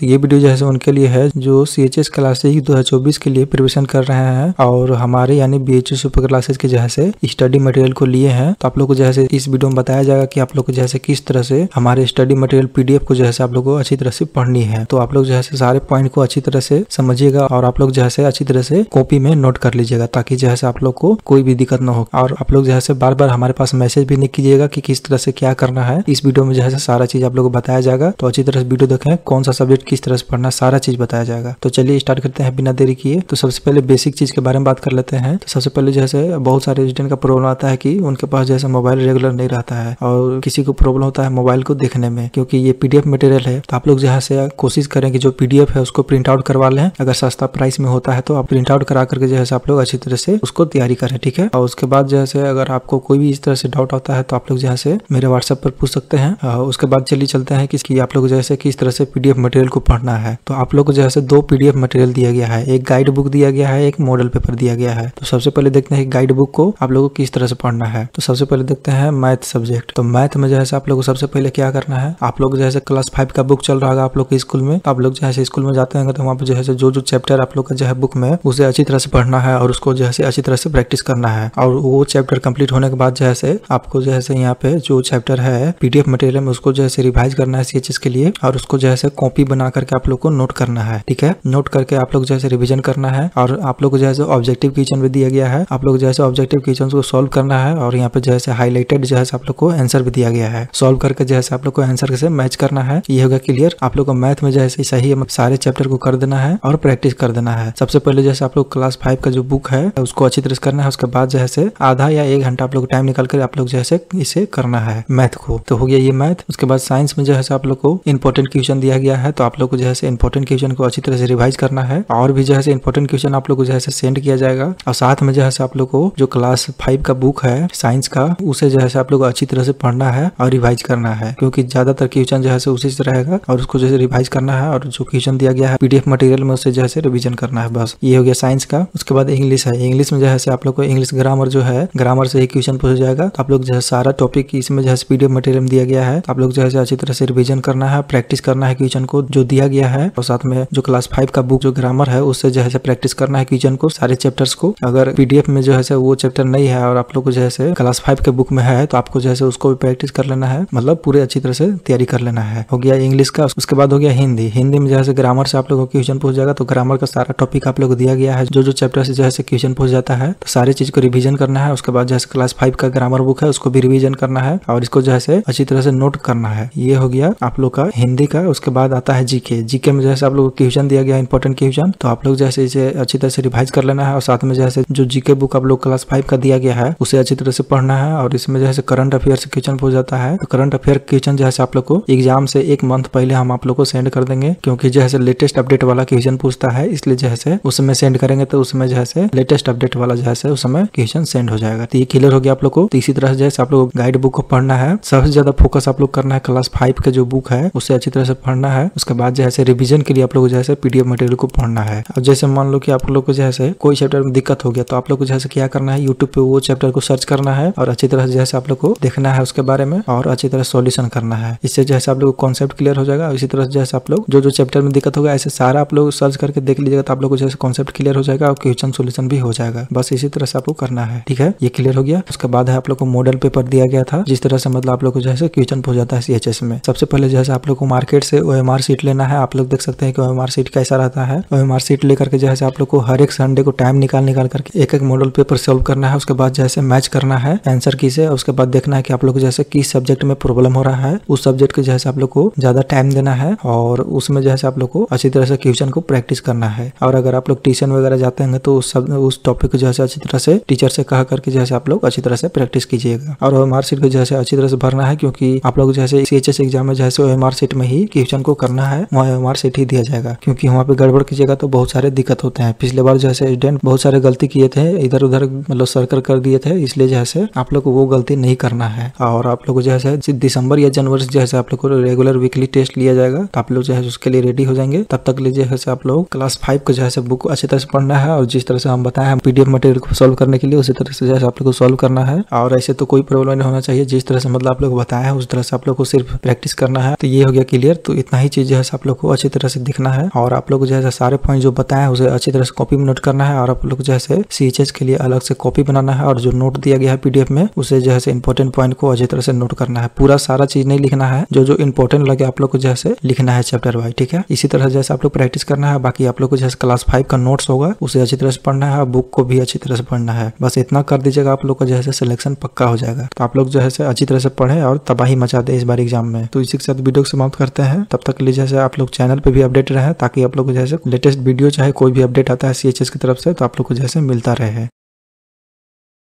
तो ये वीडियो जो है उनके लिए है जो सी एच एस क्लासेज दो हजार चौबीस के लिए प्रिपरेशन कर रहे हैं और हमारे यानी बी एच सुपर क्लासेज के जहाँ से स्टडी मटेरियल को लिए हैं तो आप लोग को जैसे इस वीडियो में बताया जाएगा कि आप लोग को जैसे किस तरह से हमारे स्टडी मटेरियल पीडीएफ को जैसे आप लोग को अच्छी तरह से पढ़नी है तो आप लोग जैसे सारे पॉइंट को अच्छी तरह से समझिएगा और आप लोग जैसे अच्छी तरह से कॉपी में नोट कर लीजिएगा ताकि जैसे आप लोग को कोई भी दिक्कत न हो और आप लोग जैसे बार बार हमारे पास मैसेज भी नहीं कीजिएगा की किस तरह से क्या करना है इस वीडियो में जैसे सारा चीज आप लोग को बताया जाएगा तो अच्छी तरह से वीडियो देखें कौन सा सब्जेक्ट किस तरह से पढ़ना सारा चीज बताया जाएगा तो चलिए स्टार्ट करते हैं बिना देरी किए तो सबसे पहले बेसिक चीज के बारे में बात कर लेते हैं तो सबसे पहले जैसे बहुत सारे स्टूडेंट का प्रॉब्लम आता है कि उनके पास जैसे मोबाइल रेगुलर नहीं रहता है और किसी को प्रॉब्लम होता है मोबाइल को देखने में क्योंकि ये पीडीएफ मटेरियल है तो आप लोग जहाँ से कोशिश करें कि जो पीडीएफ है उसको प्रिंट आउट करवा लें अगर सस्ता प्राइस में होता है तो आप प्रिंट आउट करा करके जो है आप लोग अच्छी तरह से उसको तैयारी करें ठीक है और उसके बाद जैसे अगर आपको कोई भी इस तरह से डाउट आता है तो आप लोग जहाँ से मेरे व्हाट्सएप पर पूछ सकते हैं उसके बाद चलिए चलते हैं कि आप लोग जैसे किस तरह से पीडीएफ मटेरियल को पढ़ना है तो आप लोग को जैसे दो पीडीएफ मटेरियल दिया गया है एक गाइड बुक दिया गया है एक मॉडल पेपर दिया गया है तो सबसे पहले देखते हैं गाइड बुक को आप लोगों को किस तरह से पढ़ना है तो सबसे पहले देखते हैं मैथ सब्जेक्ट तो मैथ में जैसे आप लोग को सबसे पहले क्या करना है आप लोग जैसे क्लास फाइव का बुक चल रहा है आप लोग के स्कूल में आप लोग जैसे स्कूल में जाते हैं तो वहाँ पर जैसे जो जो चैप्टर आप लोग का जो है बुक में उसे अच्छी तरह से पढ़ना है और उसको जैसे अच्छी तरह से प्रैक्टिस करना है और वो चैप्टर कंप्लीट होने के बाद जैसे आपको जैसे यहाँ पे जो चैप्टर है पीडीएफ मटेरियल में उसको जैसे रिवाइज करना है सी के लिए और उसको जैसे कॉपी बना बना करके आप लोग को नोट करना है ठीक है नोट करके आप लोग जैसे रिविजन करना है और आप लोग जैसे ऑब्जेक्टिव क्वेश्चन भी दिया गया है आप लोग जैसे ऑब्जेक्टिव क्वेश्चन को सोल्व करना है और यहाँ पे जैसे हाईलाइटेड जैसे आप लोग को आंसर भी दिया गया है सोल्व करके जैसे आप लोग को आंसर से मैच करना है ये होगा क्लियर आप लोग को मैथ में जैसे सही सारे चैप्टर को कर देना है और प्रैक्टिस कर देना है सबसे पहले जैसे आप लोग क्लास फाइव का जो बुक है उसको अच्छी तरह से करना है उसके बाद जैसे आधा या एक घंटा आप लोग टाइम निकाल कर आप लोग जैसे इसे करना है मैथ को तो हो गया ये मैथ उसके बाद साइंस में जैसे आप लोग को इम्पोर्टेंट क्वेश्चन दिया गया है तो आप लोग को जो है इंपॉर्टेंट क्वेश्चन को अच्छी तरह से रिवाइज करना है और भी जो है इंपॉर्टेंट क्वेश्चन आप लोग को जो है सेंड किया जाएगा और साथ में जो है आप लोग को जो क्लास फाइव का बुक है साइंस का उसे जो है आप लोग अच्छी तरह से पढ़ना है और रिवाइज करना है क्योंकि ज्यादातर क्वेश्चन जो है उसी से रहेगा और उसको जो है रिवाइज करना है और जो क्वेश्चन दिया गया है पीडीएफ मटेरियल में उसे जो है रिविजन करना है बस ये हो गया साइंस का उसके बाद इंग्लिश है इंग्लिश में जो है आप लोग को इंग्लिश ग्रामर जो है ग्रामर से ही क्वेश्चन पूछा जाएगा आप लोग जो है सारा टॉपिक इसमें जो है पीडीएफ मटेरियल दिया गया है आप लोग जो है अच्छी तरह से रिविजन करना है प्रैक्टिस करना है क्वेश्चन को जो जो दिया गया है और साथ में जो क्लास फाइव का बुक जो ग्रामर है उससे जो है प्रैक्टिस करना है क्वेश्चन को सारे चैप्टर्स को अगर पीडीएफ में जो है वो चैप्टर नहीं है और आप लोग को जो है क्लास फाइव के बुक में है तो आपको जैसे उसको भी प्रैक्टिस कर लेना है मतलब पूरे अच्छी तरह से तैयारी कर लेना है हो गया इंग्लिश का उसके बाद हो गया हिंदी हिंदी में जैसे ग्रामर से आप लोगों को क्वेश्चन पूछ जाएगा तो ग्रामर का सारा टॉपिक आप लोग दिया गया है जो जो चैप्टर से जैसे क्वेश्चन पूछ जाता है तो सारी चीज को रिविजन करना है उसके बाद जैसे क्लास फाइव का ग्रामर बुक है उसको भी रिविजन करना है और इसको जैसे अच्छी तरह से नोट करना है ये हो गया आप लोग का हिंदी का उसके बाद आता है जीके जीके में जैसे आप लोग क्वेश्चन दिया गया इंपॉर्टेंट क्वेश्चन तो आप लोग जैसे इसे अच्छी तरह से रिवाइज कर लेना है और साथ में जैसे जो जीके बुक आप लोग क्लास फाइव का दिया गया है उसे अच्छी तरह से पढ़ना है और इसमें जैसे करंट अफेयर से क्वेश्चन पूछ जाता है तो करंट अफेयर क्वेश्चन जैसे आप लोग को एग्जाम से एक मंथ पहले हम आप लोग को सेंड कर देंगे क्योंकि जैसे लेटेस्ट अपडेट वाला क्वेश्चन पूछता है इसलिए जैसे उसमें सेंड करेंगे तो उसमें जैसे लेटेस्ट अपडेट वाला जैसे उस समय क्वेश्चन सेंड हो जाएगा तो ये क्लियर हो गया आप लोग को तो इसी तरह से जैसे आप लोग गाइड बुक को पढ़ना है सबसे ज्यादा फोकस आप लोग करना है क्लास फाइव का जो बुक है उसे अच्छी तरह से पढ़ना है उसके बाद जो है रिविजन के लिए आप लोग जो है पीडीएफ मटेरियल को पढ़ना है अब जैसे मान लो कि आप लोग को जो है कोई चैप्टर में दिक्कत हो गया तो आप लोग को जैसे क्या करना है यूट्यूब पे वो चैप्टर को सर्च करना है और अच्छी तरह से जैसे आप लोग को देखना है उसके बारे में और अच्छी तरह सोल्यूशन करना है इससे जैसे आप लोग कॉन्सेप्ट क्लियर हो जाएगा इसी तरह से जैसे आप लोग जो जो चैप्टर में दिक्कत होगा ऐसे सारा आप लोग सर्च करके देख लीजिएगा तो आप लोग को जैसे कॉन्सेप्ट क्लियर हो जाएगा और क्वेश्चन सोल्यूशन भी हो जाएगा बस इसी तरह से आपको करना है ठीक है ये क्लियर हो गया उसके बाद है आप लोग को मॉडल पेपर दिया गया था जिस तरह से मतलब आप लोग को जैसे क्वेश्चन हो जाता है सी में सबसे पहले जैसे आप लोग को मार्केट से ओ एम आर सीट लेना है आप लोग देख सकते हैं कि ओ सीट कैसा रहता है ओ सीट लेकर के जैसे आप लोग को हर एक संडे को टाइम निकाल निकाल करके एक एक मॉडल पेपर सोल्व करना है उसके बाद जैसे मैच करना है आंसर की से उसके बाद देखना है कि आप लोग जैसे किस सब्जेक्ट में प्रॉब्लम हो रहा है उस सब्जेक्ट के जैसे आप लोग को ज्यादा टाइम देना है और उसमें जैसे आप लोग को अच्छी तरह से क्वेश्चन को प्रैक्टिस करना है और अगर आप लोग ट्यूशन वगैरह जाते हैं तो उस उस टॉपिक को जैसे अच्छी तरह से टीचर से कहा करके जैसे आप लोग अच्छी तरह से प्रैक्टिस कीजिएगा और ओ एम सीट को जैसे अच्छी तरह से भरना है क्योंकि आप लोग जैसे सी एग्जाम में जैसे ओ एम सीट में ही क्वेश्चन को करना है है वहाँ सीट ही दिया जाएगा क्योंकि वहाँ पे गड़बड़ कीजिएगा तो बहुत सारे दिक्कत होते हैं पिछले बार जैसे स्टूडेंट बहुत सारे गलती किए थे इधर उधर मतलब सर्कल कर दिए थे इसलिए जैसे आप लोग को वो गलती नहीं करना है और आप लोग जैसे दिसंबर या जनवरी से जैसे आप लोग को रेगुलर वीकली टेस्ट लिया जाएगा तो आप लोग जो है उसके लिए रेडी हो जाएंगे तब तक लीजिए जैसे आप लोग क्लास फाइव को जैसे बुक अच्छी तरह से पढ़ना है और जिस तरह से हम बताए पीडीएफ मटेरियल को सोल्व करने के लिए उसी तरह से जैसे आप लोग को सोल्व करना है और ऐसे तो कोई प्रॉब्लम नहीं होना चाहिए जिस तरह से मतलब आप लोग बताया है उस तरह से आप लोग को सिर्फ प्रैक्टिस करना है तो ये हो गया क्लियर तो इतना ही चीज है से आप लोग को अच्छी तरह से दिखना है और आप लोग जैसे सारे पॉइंट जो बताए उसे अच्छी तरह से कॉपी में नोट करना है और आप लोग जैसे सी के लिए अलग से कॉपी बनाना है और जो नोट दिया गया है पीडीएफ में उसे जैसे इंपोर्टेंट पॉइंट को अच्छी तरह से नोट करना है पूरा सारा चीज नहीं लिखना है जो जो इंपोर्टेंट लगे आप लोग को जैसे लिखना है चैप्टर वाइज ठीक है इसी तरह जैसे आप लोग प्रैक्टिस करना है बाकी आप लोग को जैसे क्लास फाइव का नोट्स होगा उसे अच्छी तरह से पढ़ना है बुक को भी अच्छी तरह से पढ़ना है बस इतना कर दीजिएगा आप लोग का जैसे सिलेक्शन पक्का हो जाएगा तो आप लोग जो है अच्छी तरह से पढ़े और तबाही मचा दे इस बार एग्जाम में तो इसी के साथ वीडियो को समाप्त करते हैं तब तक लीजिए जैसे है आप लोग चैनल पर भी अपडेट रहे ताकि आप लोग को जैसे लेटेस्ट वीडियो चाहे कोई भी अपडेट आता है सी की तरफ से तो आप लोग को जैसे मिलता रहे